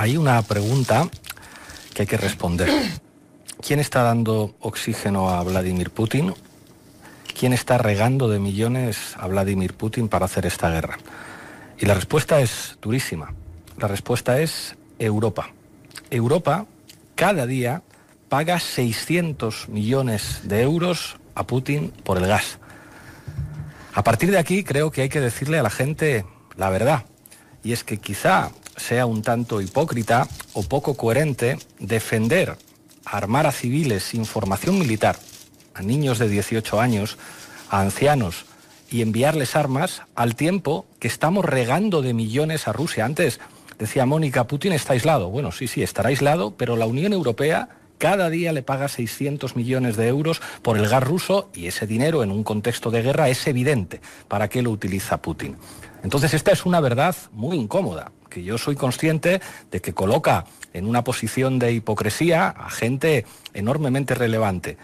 hay una pregunta que hay que responder. ¿Quién está dando oxígeno a Vladimir Putin? ¿Quién está regando de millones a Vladimir Putin para hacer esta guerra? Y la respuesta es durísima. La respuesta es Europa. Europa cada día paga 600 millones de euros a Putin por el gas. A partir de aquí creo que hay que decirle a la gente la verdad. Y es que quizá sea un tanto hipócrita o poco coherente defender armar a civiles sin formación militar, a niños de 18 años, a ancianos, y enviarles armas al tiempo que estamos regando de millones a Rusia. Antes decía Mónica, Putin está aislado. Bueno, sí, sí, estará aislado, pero la Unión Europea cada día le paga 600 millones de euros por el gas ruso y ese dinero en un contexto de guerra es evidente para qué lo utiliza Putin. Entonces, esta es una verdad muy incómoda, que yo soy consciente de que coloca en una posición de hipocresía a gente enormemente relevante.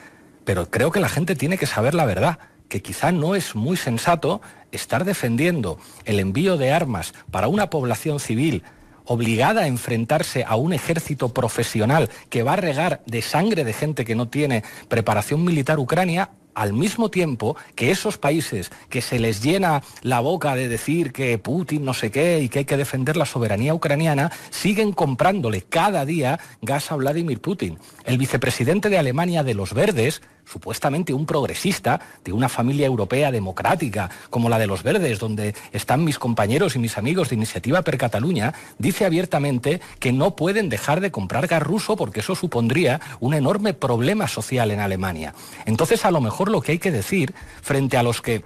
Pero creo que la gente tiene que saber la verdad, que quizá no es muy sensato estar defendiendo el envío de armas para una población civil obligada a enfrentarse a un ejército profesional que va a regar de sangre de gente que no tiene preparación militar Ucrania al mismo tiempo que esos países que se les llena la boca de decir que Putin no sé qué y que hay que defender la soberanía ucraniana, siguen comprándole cada día gas a Vladimir Putin. El vicepresidente de Alemania de los Verdes, supuestamente un progresista de una familia europea democrática como la de los Verdes, donde están mis compañeros y mis amigos de Iniciativa Per Cataluña, dice abiertamente que no pueden dejar de comprar gas ruso porque eso supondría un enorme problema social en Alemania. Entonces, a lo mejor lo que hay que decir frente a los que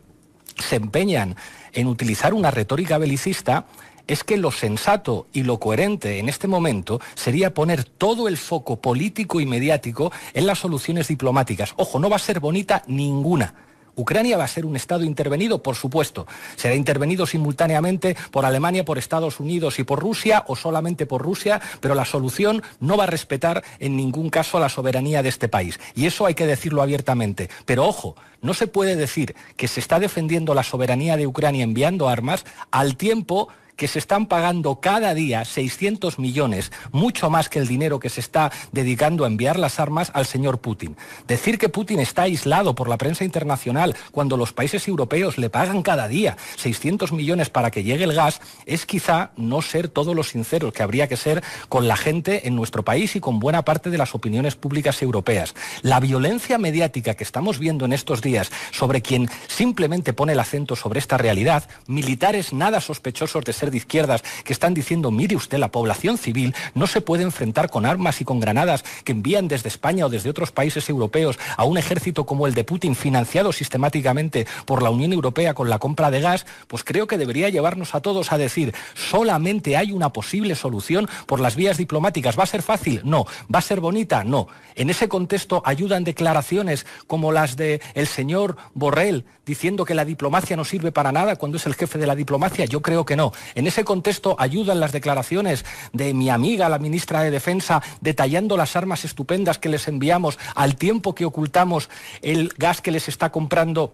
se empeñan en utilizar una retórica belicista es que lo sensato y lo coherente en este momento sería poner todo el foco político y mediático en las soluciones diplomáticas. Ojo, no va a ser bonita ninguna Ucrania va a ser un Estado intervenido, por supuesto. Será intervenido simultáneamente por Alemania, por Estados Unidos y por Rusia o solamente por Rusia, pero la solución no va a respetar en ningún caso la soberanía de este país. Y eso hay que decirlo abiertamente. Pero ojo, no se puede decir que se está defendiendo la soberanía de Ucrania enviando armas al tiempo que se están pagando cada día 600 millones, mucho más que el dinero que se está dedicando a enviar las armas al señor Putin. Decir que Putin está aislado por la prensa internacional cuando los países europeos le pagan cada día 600 millones para que llegue el gas es quizá no ser todo lo sinceros que habría que ser con la gente en nuestro país y con buena parte de las opiniones públicas europeas. La violencia mediática que estamos viendo en estos días sobre quien simplemente pone el acento sobre esta realidad, militares nada sospechosos de ser de izquierdas que están diciendo, mire usted, la población civil no se puede enfrentar con armas y con granadas que envían desde España o desde otros países europeos a un ejército como el de Putin, financiado sistemáticamente por la Unión Europea con la compra de gas, pues creo que debería llevarnos a todos a decir, solamente hay una posible solución por las vías diplomáticas. ¿Va a ser fácil? No. ¿Va a ser bonita? No. En ese contexto ayudan declaraciones como las de el señor Borrell diciendo que la diplomacia no sirve para nada cuando es el jefe de la diplomacia. Yo creo que no. En ese contexto ayudan las declaraciones de mi amiga, la ministra de Defensa, detallando las armas estupendas que les enviamos al tiempo que ocultamos el gas que les está comprando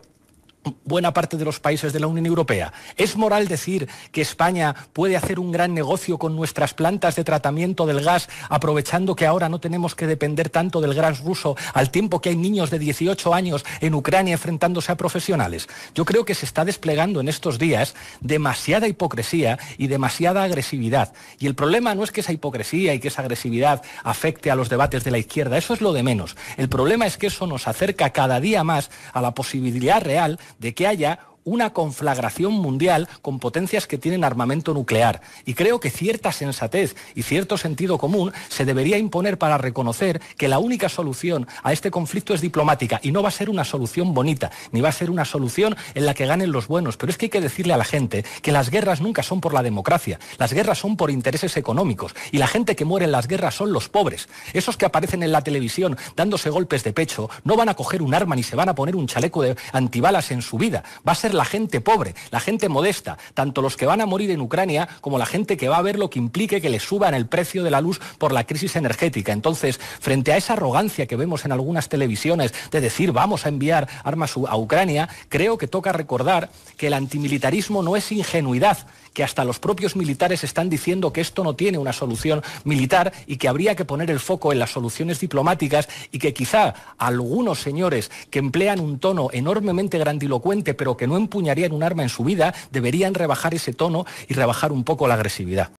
buena parte de los países de la Unión Europea. ¿Es moral decir que España puede hacer un gran negocio con nuestras plantas de tratamiento del gas, aprovechando que ahora no tenemos que depender tanto del gas ruso, al tiempo que hay niños de 18 años en Ucrania enfrentándose a profesionales? Yo creo que se está desplegando en estos días demasiada hipocresía y demasiada agresividad. Y el problema no es que esa hipocresía y que esa agresividad afecte a los debates de la izquierda, eso es lo de menos. El problema es que eso nos acerca cada día más a la posibilidad real de que haya una conflagración mundial con potencias que tienen armamento nuclear. Y creo que cierta sensatez y cierto sentido común se debería imponer para reconocer que la única solución a este conflicto es diplomática y no va a ser una solución bonita, ni va a ser una solución en la que ganen los buenos. Pero es que hay que decirle a la gente que las guerras nunca son por la democracia, las guerras son por intereses económicos y la gente que muere en las guerras son los pobres. Esos que aparecen en la televisión dándose golpes de pecho no van a coger un arma ni se van a poner un chaleco de antibalas en su vida. Va a ser la gente pobre, la gente modesta, tanto los que van a morir en Ucrania como la gente que va a ver lo que implique que le suban el precio de la luz por la crisis energética. Entonces, frente a esa arrogancia que vemos en algunas televisiones de decir vamos a enviar armas a Ucrania, creo que toca recordar que el antimilitarismo no es ingenuidad, que hasta los propios militares están diciendo que esto no tiene una solución militar y que habría que poner el foco en las soluciones diplomáticas y que quizá algunos señores que emplean un tono enormemente grandilocuente pero que no empuñarían un arma en su vida, deberían rebajar ese tono y rebajar un poco la agresividad.